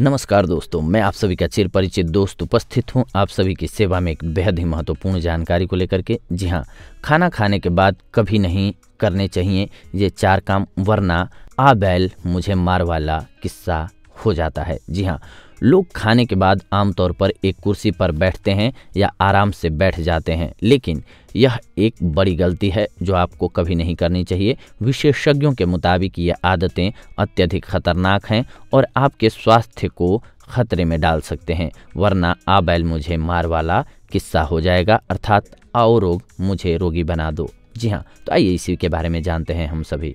नमस्कार दोस्तों मैं आप सभी का चिर परिचित दोस्त उपस्थित हूं आप सभी की सेवा में एक बेहद ही महत्वपूर्ण जानकारी को लेकर के जी हां खाना खाने के बाद कभी नहीं करने चाहिए ये चार काम वरना आ बैल मुझे मार वाला किस्सा हो जाता है जी हाँ लोग खाने के बाद आमतौर पर एक कुर्सी पर बैठते हैं या आराम से बैठ जाते हैं लेकिन यह एक बड़ी गलती है जो आपको कभी नहीं करनी चाहिए विशेषज्ञों के मुताबिक ये आदतें अत्यधिक खतरनाक हैं और आपके स्वास्थ्य को खतरे में डाल सकते हैं वरना आबैल मुझे मार वाला किस्सा हो जाएगा अर्थात आओ रोग मुझे रोगी बना दो जी हाँ तो आइए इसी के बारे में जानते हैं हम सभी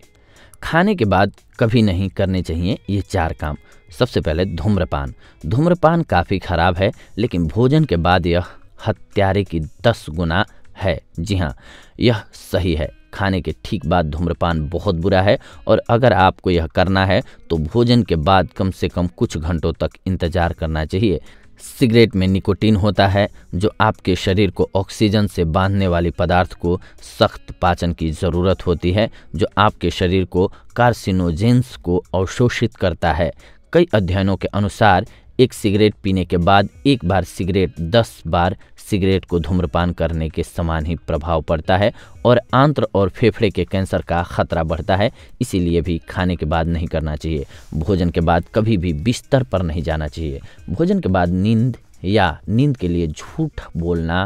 खाने के बाद कभी नहीं करने चाहिए ये चार काम सबसे पहले धूम्रपान धूम्रपान काफ़ी खराब है लेकिन भोजन के बाद यह हत्यारे की दस गुना है जी हाँ यह सही है खाने के ठीक बाद धूम्रपान बहुत बुरा है और अगर आपको यह करना है तो भोजन के बाद कम से कम कुछ घंटों तक इंतज़ार करना चाहिए सिगरेट में निकोटीन होता है जो आपके शरीर को ऑक्सीजन से बांधने वाले पदार्थ को सख्त पाचन की ज़रूरत होती है जो आपके शरीर को कार्सिनोजेंस को अवशोषित करता है कई अध्ययनों के अनुसार एक सिगरेट पीने के बाद एक बार सिगरेट दस बार सिगरेट को धूम्रपान करने के समान ही प्रभाव पड़ता है और आंत्र और फेफड़े के कैंसर का खतरा बढ़ता है इसीलिए भी खाने के बाद नहीं करना चाहिए भोजन के बाद कभी भी बिस्तर पर नहीं जाना चाहिए भोजन के बाद नींद या नींद के लिए झूठ बोलना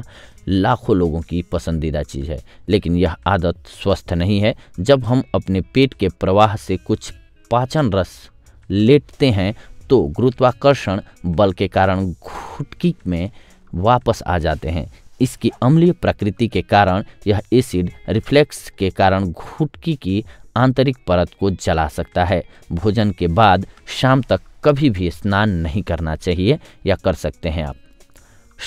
लाखों लोगों की पसंदीदा चीज़ है लेकिन यह आदत स्वस्थ नहीं है जब हम अपने पेट के प्रवाह से कुछ पाचन रस लेटते हैं तो गुरुत्वाकर्षण बल के कारण घुटकी में वापस आ जाते हैं इसकी अम्लीय प्रकृति के कारण यह एसिड रिफ्लेक्स के कारण घुटकी की आंतरिक परत को जला सकता है भोजन के बाद शाम तक कभी भी स्नान नहीं करना चाहिए या कर सकते हैं आप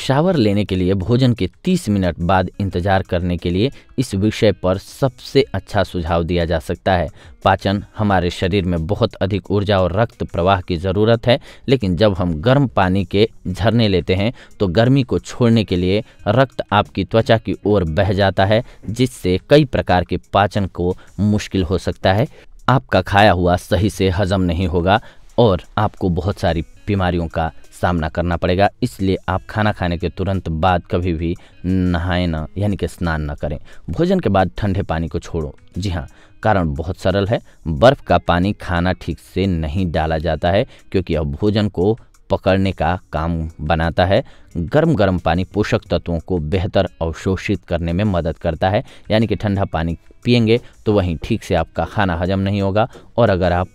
शावर लेने के लिए भोजन के 30 मिनट बाद इंतजार करने के लिए इस विषय पर सबसे अच्छा सुझाव दिया जा सकता है पाचन हमारे शरीर में बहुत अधिक ऊर्जा और रक्त प्रवाह की ज़रूरत है लेकिन जब हम गर्म पानी के झरने लेते हैं तो गर्मी को छोड़ने के लिए रक्त आपकी त्वचा की ओर बह जाता है जिससे कई प्रकार के पाचन को मुश्किल हो सकता है आपका खाया हुआ सही से हजम नहीं होगा और आपको बहुत सारी बीमारियों का सामना करना पड़ेगा इसलिए आप खाना खाने के तुरंत बाद कभी भी नहाए ना यानी कि स्नान न करें भोजन के बाद ठंडे पानी को छोड़ो जी हाँ कारण बहुत सरल है बर्फ़ का पानी खाना ठीक से नहीं डाला जाता है क्योंकि अब भोजन को पकड़ने का काम बनाता है गर्म गर्म पानी पोषक तत्वों को बेहतर अवशोषित करने में मदद करता है यानी कि ठंडा पानी पियेंगे तो वहीं ठीक से आपका खाना हजम नहीं होगा और अगर आप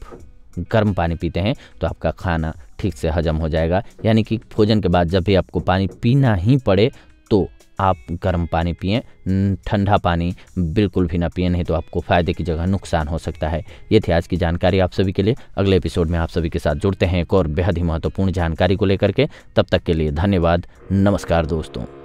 गर्म पानी पीते हैं तो आपका खाना ठीक से हजम हो जाएगा यानी कि भोजन के बाद जब भी आपको पानी पीना ही पड़े तो आप गर्म पानी पिए ठंडा पानी बिल्कुल भी ना पिए नहीं तो आपको फ़ायदे की जगह नुकसान हो सकता है ये थी आज की जानकारी आप सभी के लिए अगले एपिसोड में आप सभी के साथ जुड़ते हैं एक और बेहद ही महत्वपूर्ण जानकारी को लेकर के तब तक के लिए धन्यवाद नमस्कार दोस्तों